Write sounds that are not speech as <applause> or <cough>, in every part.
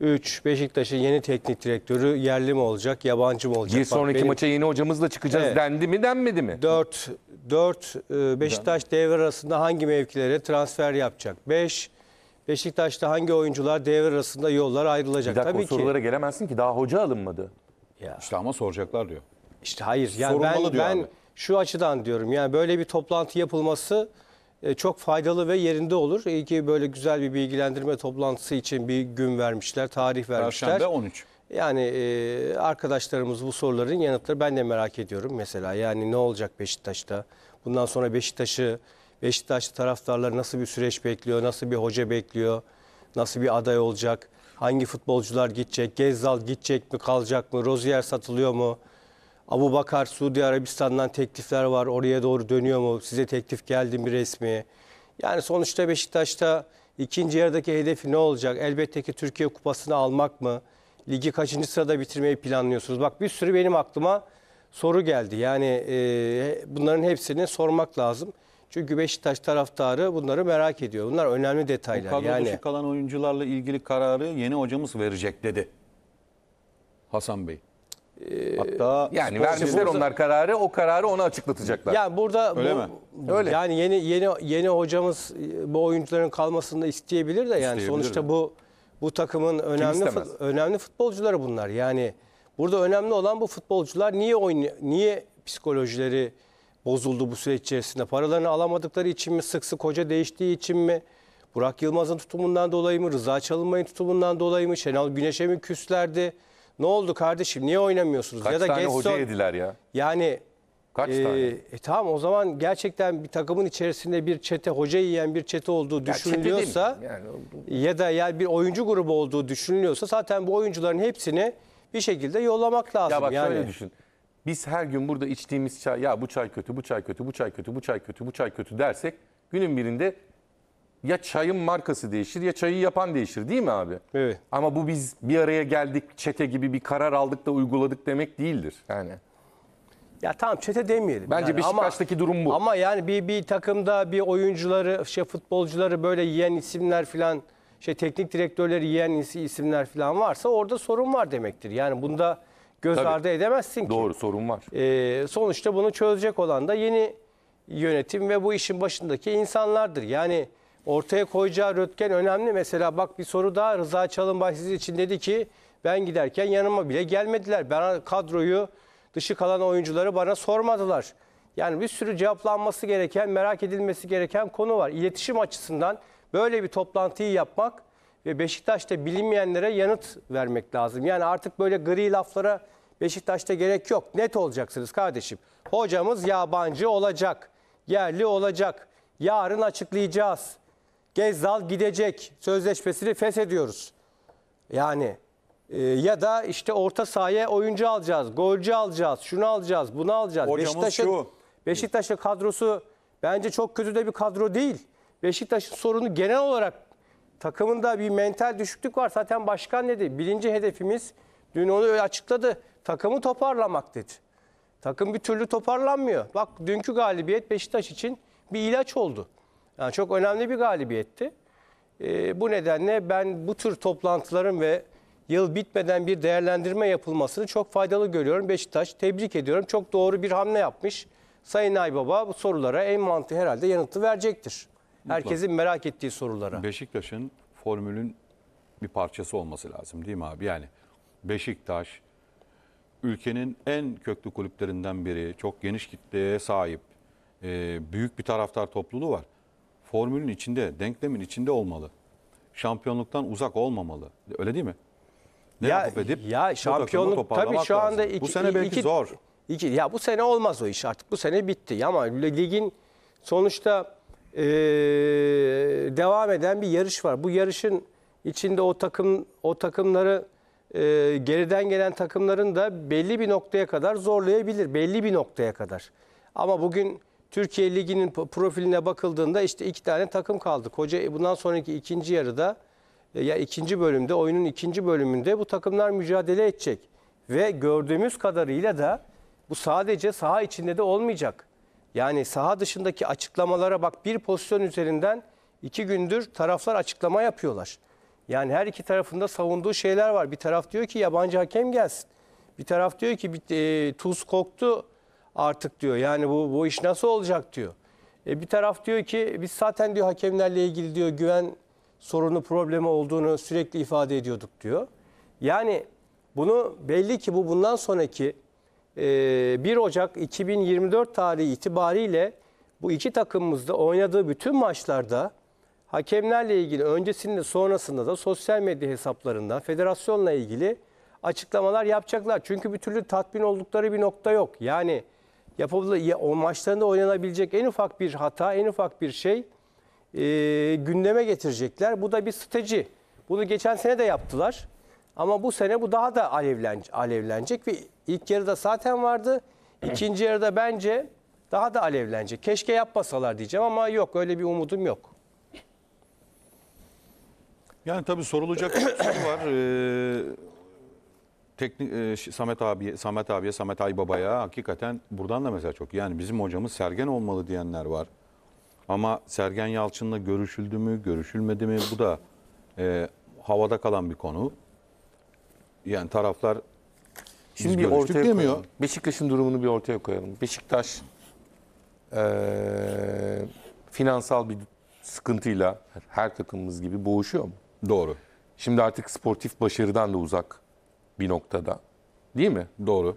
3. Beşiktaş'ın yeni teknik direktörü yerli mi olacak, yabancı mı olacak? Bir sonraki benim... maça yeni hocamızla çıkacağız evet. dendi mi denmedi mi? 4. 4. E, Beşiktaş devre arasında hangi mevkilere transfer yapacak? 5. Beşiktaş'ta hangi oyuncular devre arasında yollar ayrılacak? Bir dakika Tabii o sorulara ki... gelemezsin ki daha hoca alınmadı. Ya. İşte ama soracaklar diyor. İşte hayır. Yani Sorulmalı ben, diyor ben abi. şu açıdan diyorum yani böyle bir toplantı yapılması e, çok faydalı ve yerinde olur. İyi ki böyle güzel bir bilgilendirme toplantısı için bir gün vermişler, tarih vermişler. Perşembe 13. Yani e, arkadaşlarımız bu soruların yanıtları ben de merak ediyorum mesela. Yani ne olacak Beşiktaş'ta? Bundan sonra Beşiktaş'ı, Beşiktaşlı taraftarlar nasıl bir süreç bekliyor, nasıl bir hoca bekliyor, nasıl bir aday olacak? Hangi futbolcular gidecek? Gezzal gidecek mi, kalacak mı? Rozier satılıyor mu? Abu Bakar Suudi Arabistan'dan teklifler var. Oraya doğru dönüyor mu? Size teklif geldi mi resmi? Yani sonuçta Beşiktaş'ta ikinci yarıdaki hedefi ne olacak? Elbette ki Türkiye Kupası'nı almak mı? Ligi kaçıncı sırada bitirmeyi planlıyorsunuz? Bak bir sürü benim aklıma soru geldi. Yani e, bunların hepsini sormak lazım. Çünkü Beşiktaş taraftarı bunları merak ediyor. Bunlar önemli detaylar. Bu yani... kalan oyuncularla ilgili kararı yeni hocamız verecek dedi. Hasan Bey. Ee, Hatta yani vermişler spor... onlar kararı, o kararı ona açıklatacaklar. Yani burada Öyle bu, mi? Öyle. Yani yeni yeni yeni hocamız bu oyuncuların kalmasını da isteyebilir de yani sonuçta mi? bu bu takımın önemli fut, önemli futbolcuları bunlar. Yani burada önemli olan bu futbolcular niye oyun niye psikolojileri bozuldu bu süreç içerisinde? Paralarını alamadıkları için mi? Sık sık hoca değiştiği için mi? Burak Yılmaz'ın tutumundan dolayı mı? Rıza Çalınmay'ın tutumundan dolayı mı? Şenal Güneş'e mi küslerdi? Ne oldu kardeşim? Niye oynamıyorsunuz? Kaç ya da tane Gaston, hoca yediler ya? Yani Kaç e, tane? E, tamam o zaman gerçekten bir takımın içerisinde bir çete hoca yiyen bir çete olduğu düşünülüyorsa çete yani, ya da yani bir oyuncu grubu olduğu düşünülüyorsa zaten bu oyuncuların hepsini bir şekilde yollamak lazım. Ya bak yani. şöyle düşün. Biz her gün burada içtiğimiz çay ya bu çay kötü, bu çay kötü, bu çay kötü, bu çay kötü, bu çay kötü dersek günün birinde ya çayın markası değişir ya çayı yapan değişir değil mi abi? Evet. Ama bu biz bir araya geldik çete gibi bir karar aldık da uyguladık demek değildir yani. Ya tamam çete demeyelim. Bence yani Beşiktaş'taki durum bu. Ama yani bir bir takımda bir oyuncuları, şey futbolcuları böyle yiyen isimler filan şey teknik direktörleri yiyen isimler filan varsa orada sorun var demektir. Yani bunda göz Tabii. ardı edemezsin ki. Doğru sorun var. Ee, sonuçta bunu çözecek olan da yeni yönetim ve bu işin başındaki insanlardır. Yani ortaya koyacağı röntgen önemli. Mesela bak bir soru daha Rıza Çalınbay siz için dedi ki ben giderken yanıma bile gelmediler. Ben kadroyu dışı kalan oyuncuları bana sormadılar. Yani bir sürü cevaplanması gereken, merak edilmesi gereken konu var. İletişim açısından böyle bir toplantıyı yapmak ve Beşiktaş'ta bilinmeyenlere yanıt vermek lazım. Yani artık böyle gri laflara Beşiktaş'ta gerek yok. Net olacaksınız kardeşim. Hocamız yabancı olacak, yerli olacak. Yarın açıklayacağız. Gezdal gidecek sözleşmesini feshediyoruz. Yani e, ya da işte orta sahaya oyuncu alacağız, golcü alacağız, şunu alacağız, bunu alacağız. Beşiktaş'ın Beşiktaş'ın kadrosu bence çok kötü de bir kadro değil. Beşiktaş'ın sorunu genel olarak takımında bir mental düşüklük var. Zaten başkan dedi. Birinci hedefimiz dün onu öyle açıkladı. Takımı toparlamak dedi. Takım bir türlü toparlanmıyor. Bak dünkü galibiyet Beşiktaş için bir ilaç oldu. Yani çok önemli bir galibiyetti. E, bu nedenle ben bu tür toplantıların ve yıl bitmeden bir değerlendirme yapılmasını çok faydalı görüyorum. Beşiktaş tebrik ediyorum. Çok doğru bir hamle yapmış. Sayın Aybaba bu sorulara en mantığı herhalde yanıtı verecektir. Mutlaka. Herkesin merak ettiği sorulara. Beşiktaş'ın formülün bir parçası olması lazım değil mi abi? Yani Beşiktaş ülkenin en köklü kulüplerinden biri. Çok geniş kitleye sahip. E, büyük bir taraftar topluluğu var formülün içinde, denklemin içinde olmalı. Şampiyonluktan uzak olmamalı. Öyle değil mi? Ne ya, yapıp edip ya şampiyonluk tabii şu anda iki, bu sene belki iki, zor. Iki, ya bu sene olmaz o iş artık. Bu sene bitti ama ligin sonuçta e, devam eden bir yarış var. Bu yarışın içinde o takım o takımları e, geriden gelen takımların da belli bir noktaya kadar zorlayabilir. Belli bir noktaya kadar. Ama bugün Türkiye Ligi'nin profiline bakıldığında işte iki tane takım kaldı. Koca e, bundan sonraki ikinci yarıda e, ya ikinci bölümde oyunun ikinci bölümünde bu takımlar mücadele edecek. Ve gördüğümüz kadarıyla da bu sadece saha içinde de olmayacak. Yani saha dışındaki açıklamalara bak bir pozisyon üzerinden iki gündür taraflar açıklama yapıyorlar. Yani her iki tarafında savunduğu şeyler var. Bir taraf diyor ki yabancı hakem gelsin. Bir taraf diyor ki e, tuz koktu artık diyor. Yani bu, bu iş nasıl olacak diyor. E, bir taraf diyor ki biz zaten diyor hakemlerle ilgili diyor güven sorunu problemi olduğunu sürekli ifade ediyorduk diyor. Yani bunu belli ki bu bundan sonraki e, 1 Ocak 2024 tarihi itibariyle bu iki takımımızda oynadığı bütün maçlarda hakemlerle ilgili öncesinde sonrasında da sosyal medya hesaplarından federasyonla ilgili açıklamalar yapacaklar. Çünkü bir türlü tatmin oldukları bir nokta yok. Yani yapabila, o maçlarında oynanabilecek en ufak bir hata, en ufak bir şey e, gündeme getirecekler. Bu da bir strateji. Bunu geçen sene de yaptılar. Ama bu sene bu daha da alevlen, alevlenecek ve ilk yarıda zaten vardı. <clears throat> İkinci yarıda bence daha da alevlenecek. Keşke yapmasalar diyeceğim ama yok öyle bir umudum yok. Yani tabii sorulacak bir şey var. Ee, teknik e, Samet abi Samet abiye Samet Aybaba'ya hakikaten buradan da mesela çok. Yani bizim hocamız Sergen olmalı diyenler var. Ama Sergen Yalçın'la görüşüldü mü, görüşülmedi mi bu da e, havada kalan bir konu. Yani taraflar Şimdi bir ortaya demiyor. Beşiktaş'ın durumunu bir ortaya koyalım. Beşiktaş e, finansal bir sıkıntıyla her takımımız gibi boğuşuyor mu? Doğru. Şimdi artık sportif başarıdan da uzak bir noktada. Değil mi? Doğru.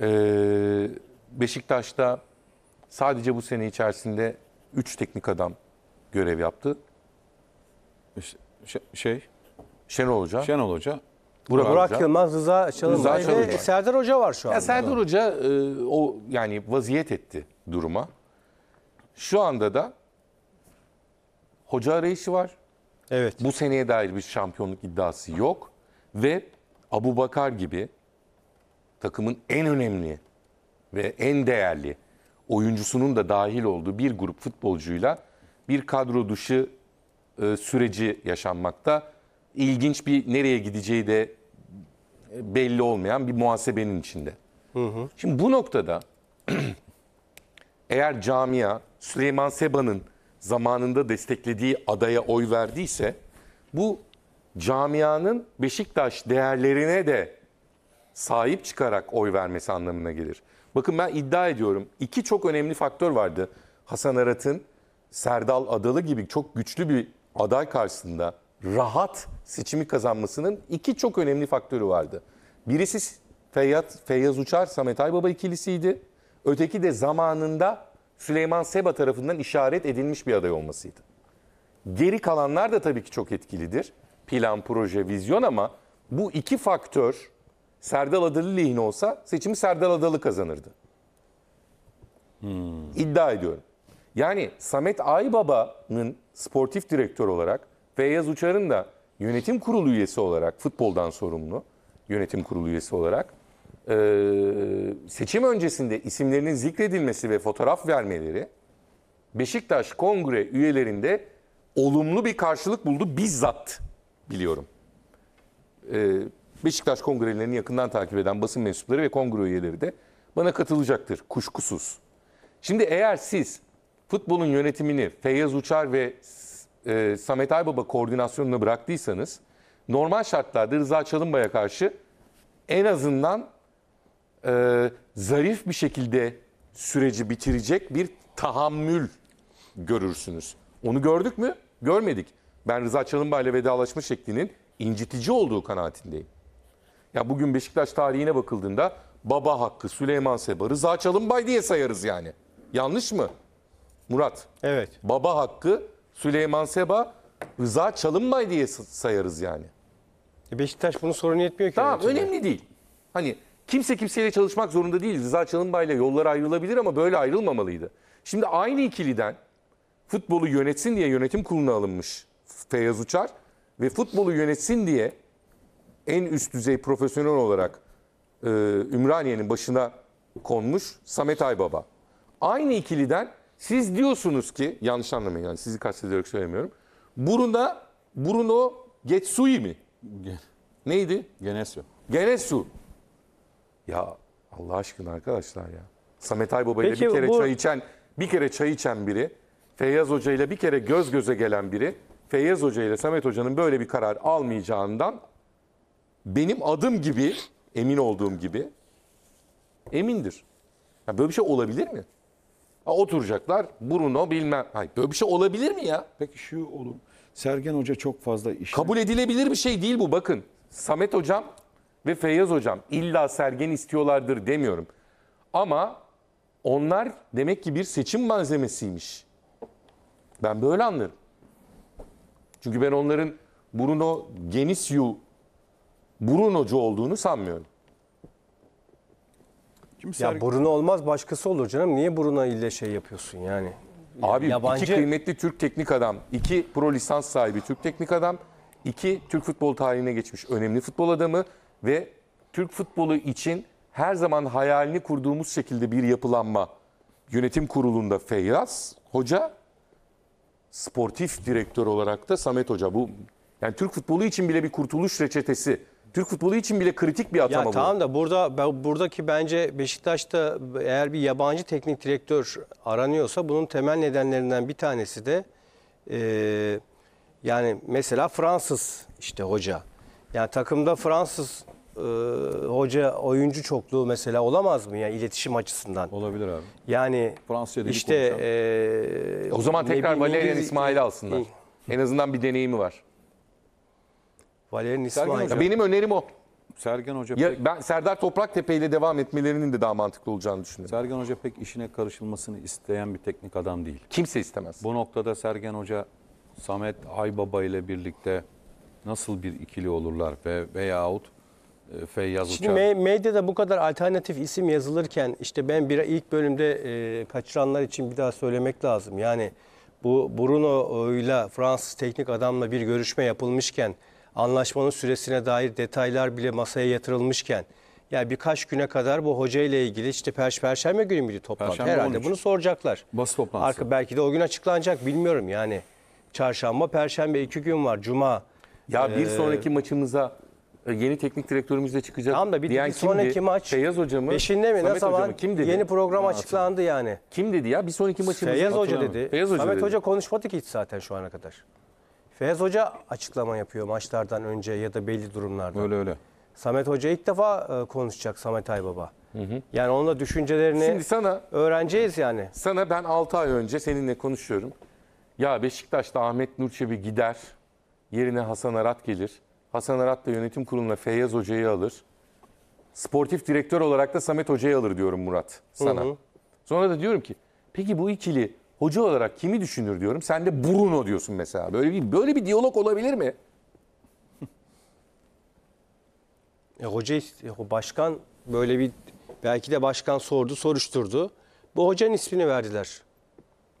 Ee, Beşiktaş'ta sadece bu sene içerisinde 3 teknik adam görev yaptı. Şey, şey Şenol Hoca. Şenol Hoca. Burak, Burak Hoca. Yılmaz, Rıza Çalınbay Rıza ve Çalınbay. Serdar Hoca var şu anda. Ya Serdar Hoca e, o yani vaziyet etti duruma. Şu anda da hoca arayışı var. Evet. Bu seneye dair bir şampiyonluk iddiası yok ve Abu Bakar gibi takımın en önemli ve en değerli oyuncusunun da dahil olduğu bir grup futbolcuyla bir kadro dışı e, süreci yaşanmakta. İlginç bir nereye gideceği de e, belli olmayan bir muhasebenin içinde. Hı hı. Şimdi bu noktada <clears throat> eğer camia Süleyman Seba'nın zamanında desteklediği adaya oy verdiyse bu camianın Beşiktaş değerlerine de sahip çıkarak oy vermesi anlamına gelir. Bakın ben iddia ediyorum iki çok önemli faktör vardı. Hasan Arat'ın Serdal Adalı gibi çok güçlü bir aday karşısında rahat seçimi kazanmasının iki çok önemli faktörü vardı. Birisi Feyyaz, Feyyaz Uçar, Samet Aybaba ikilisiydi. Öteki de zamanında Süleyman Seba tarafından işaret edilmiş bir aday olmasıydı. Geri kalanlar da tabii ki çok etkilidir plan, proje, vizyon ama bu iki faktör Serdal Adalı lehine olsa seçimi Serdal Adalı kazanırdı. Hmm. İddia ediyorum. Yani Samet Aybaba'nın sportif direktör olarak Feyyaz Uçar'ın da yönetim kurulu üyesi olarak futboldan sorumlu yönetim kurulu üyesi olarak e, seçim öncesinde isimlerinin zikredilmesi ve fotoğraf vermeleri Beşiktaş Kongre üyelerinde olumlu bir karşılık buldu bizzat biliyorum. Ee, Beşiktaş kongrelerini yakından takip eden basın mensupları ve kongre üyeleri de bana katılacaktır kuşkusuz. Şimdi eğer siz futbolun yönetimini Feyyaz Uçar ve e, Samet Aybaba koordinasyonuna bıraktıysanız normal şartlarda Rıza Çalınbay'a karşı en azından e, zarif bir şekilde süreci bitirecek bir tahammül görürsünüz. Onu gördük mü? Görmedik ben Rıza Çalınbay ile vedalaşma şeklinin incitici olduğu kanaatindeyim. Ya bugün Beşiktaş tarihine bakıldığında Baba Hakkı, Süleyman Seba, Rıza Çalınbay diye sayarız yani. Yanlış mı? Murat. Evet. Baba Hakkı, Süleyman Seba, Rıza Çalınbay diye sayarız yani. E, Beşiktaş bunu sorun etmiyor ki. Tamam önemli değil. Hani kimse kimseyle çalışmak zorunda değil. Rıza Çalınbay ile yollar ayrılabilir ama böyle ayrılmamalıydı. Şimdi aynı ikiliden futbolu yönetsin diye yönetim kuruluna alınmış Feyyaz Uçar ve futbolu yönetsin diye en üst düzey profesyonel olarak e, Ümraniye'nin başına konmuş Samet Aybaba. Aynı ikiliden siz diyorsunuz ki yanlış anlamayın yani sizi kastederek söylemiyorum. Bruno, Bruno Getsui mi? Neydi? Genesio. Genesu. Ya Allah aşkına arkadaşlar ya. Samet Aybaba ile bir kere bu- çay içen, bir kere çay içen biri, Feyyaz Hoca ile bir kere göz göze gelen biri Feyyaz Hoca ile Samet Hoca'nın böyle bir karar almayacağından benim adım gibi, emin olduğum gibi emindir. Ya böyle bir şey olabilir mi? Ha, oturacaklar Bruno bilmem. Hayır, böyle bir şey olabilir mi ya? Peki şu olur? Sergen Hoca çok fazla iş. Kabul edilebilir bir şey değil bu bakın. Samet Hocam ve Feyyaz Hocam illa Sergen istiyorlardır demiyorum. Ama onlar demek ki bir seçim malzemesiymiş. Ben böyle anlarım. Çünkü ben onların Bruno Genisyu Bruno'cu olduğunu sanmıyorum. Şimdi Ya Sergen- Bruno olmaz başkası olur canım. Niye Bruno ile şey yapıyorsun yani? Abi Yabancı- iki kıymetli Türk teknik adam, iki pro lisans sahibi Türk teknik adam, iki Türk futbol tarihine geçmiş önemli futbol adamı ve Türk futbolu için her zaman hayalini kurduğumuz şekilde bir yapılanma. Yönetim kurulunda Feyyaz Hoca, sportif direktör olarak da Samet Hoca bu yani Türk futbolu için bile bir kurtuluş reçetesi. Türk futbolu için bile kritik bir atama ya, bu. Tamam da burada buradaki bence Beşiktaş'ta eğer bir yabancı teknik direktör aranıyorsa bunun temel nedenlerinden bir tanesi de e, yani mesela Fransız işte hoca. Yani takımda Fransız e, hoca oyuncu çokluğu mesela olamaz mı ya yani iletişim açısından? Olabilir abi. Yani Fransa'da işte e, o zaman tekrar Valerian İsmail'i alsınlar. En azından bir deneyimi var. Valerian İsmail. benim önerim o. Sergen Hoca ya pek, ben Serdar Toprak Tepe ile devam etmelerinin de daha mantıklı olacağını düşünüyorum. Sergen Hoca pek işine karışılmasını isteyen bir teknik adam değil. Kimse istemez. Bu noktada Sergen Hoca Samet Aybaba ile birlikte nasıl bir ikili olurlar ve veyahut e, Feyyaz Şimdi Uçar. me- medyada bu kadar alternatif isim yazılırken işte ben bir ilk bölümde e, kaçıranlar için bir daha söylemek lazım. Yani bu Bruno ile Fransız teknik adamla bir görüşme yapılmışken anlaşmanın süresine dair detaylar bile masaya yatırılmışken yani birkaç güne kadar bu hoca ile ilgili işte per perşembe günü müydü toplantı? Perşembe Herhalde 13. bunu soracaklar. Basın toplantısı. Arka belki de o gün açıklanacak bilmiyorum yani. Çarşamba, perşembe iki gün var. Cuma. Ya bir ee, sonraki maçımıza e, yeni teknik direktörümüzle çıkacak Tamam da bir, diyen bir sonraki kimdi? maç Feyyaz hocamı, beşinde mi ne Samet zaman hocamı, kim dedi? yeni program Ben açıklandı yani. kim dedi ya? Bir sonraki maçımız Feyyaz Hoca dedi. Feyyaz Hoca Samet dedi. Hoca konuşmadı ki hiç zaten şu ana kadar. Feyyaz Hoca açıklama yapıyor maçlardan önce ya da belli durumlarda. Öyle öyle. Samet Hoca ilk defa e, konuşacak Samet Aybaba. Yani onun da düşüncelerini Şimdi sana öğreneceğiz yani. Sana ben 6 ay önce seninle konuşuyorum. Ya Beşiktaş'ta Ahmet Nurçevi gider. Yerine Hasan Arat gelir. Hasan Arat da yönetim kuruluna Feyyaz Hoca'yı alır. Sportif direktör olarak da Samet Hoca'yı alır diyorum Murat sana. Hı hı. Sonra da diyorum ki peki bu ikili hoca olarak kimi düşünür diyorum. Sen de Bruno diyorsun mesela. Böyle bir böyle bir diyalog olabilir mi? <laughs> E, hoca e, başkan böyle bir belki de başkan sordu, soruşturdu. Bu hocanın ismini verdiler.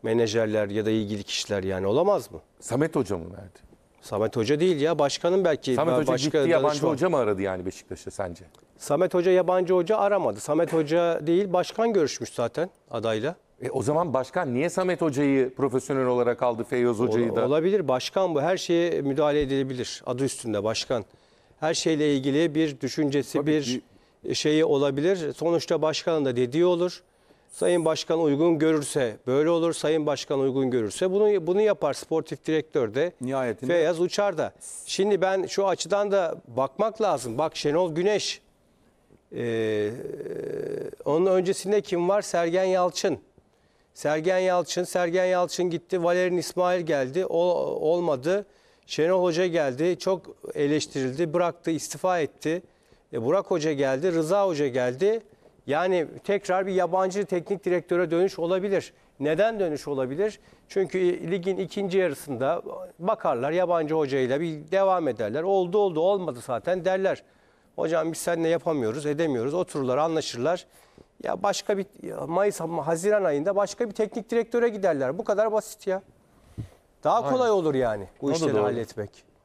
Menajerler ya da ilgili kişiler yani olamaz mı? Samet Hoca mı verdi? Samet Hoca değil ya başkanın belki. Samet Hoca başka gitti yabancı danışman. hoca mı aradı yani Beşiktaş'ı sence? Samet Hoca yabancı hoca aramadı. Samet Hoca değil başkan görüşmüş zaten adayla. E o zaman başkan niye Samet Hoca'yı profesyonel olarak aldı Feyyaz Hoca'yı da? Olabilir başkan bu her şeye müdahale edilebilir adı üstünde başkan. Her şeyle ilgili bir düşüncesi Tabii bir ki... şeyi olabilir. Sonuçta başkanın da dediği olur. Sayın Başkan uygun görürse böyle olur. Sayın Başkan uygun görürse bunu bunu yapar sportif direktör de. Nihayetinde. Feyyaz Uçar da. Şimdi ben şu açıdan da bakmak lazım. Bak Şenol Güneş. Ee, onun öncesinde kim var? Sergen Yalçın. Sergen Yalçın. Sergen Yalçın gitti. Valerian İsmail geldi. O olmadı. Şenol Hoca geldi. Çok eleştirildi. Bıraktı. istifa etti. E, Burak Hoca geldi. Rıza Hoca geldi. Yani tekrar bir yabancı teknik direktöre dönüş olabilir. Neden dönüş olabilir? Çünkü ligin ikinci yarısında bakarlar yabancı hocayla bir devam ederler. Oldu oldu olmadı zaten derler. Hocam biz seninle yapamıyoruz, edemiyoruz. Otururlar, anlaşırlar. Ya başka bir Mayıs, Haziran ayında başka bir teknik direktöre giderler. Bu kadar basit ya. Daha kolay Aynen. olur yani bu işleri doğru. halletmek.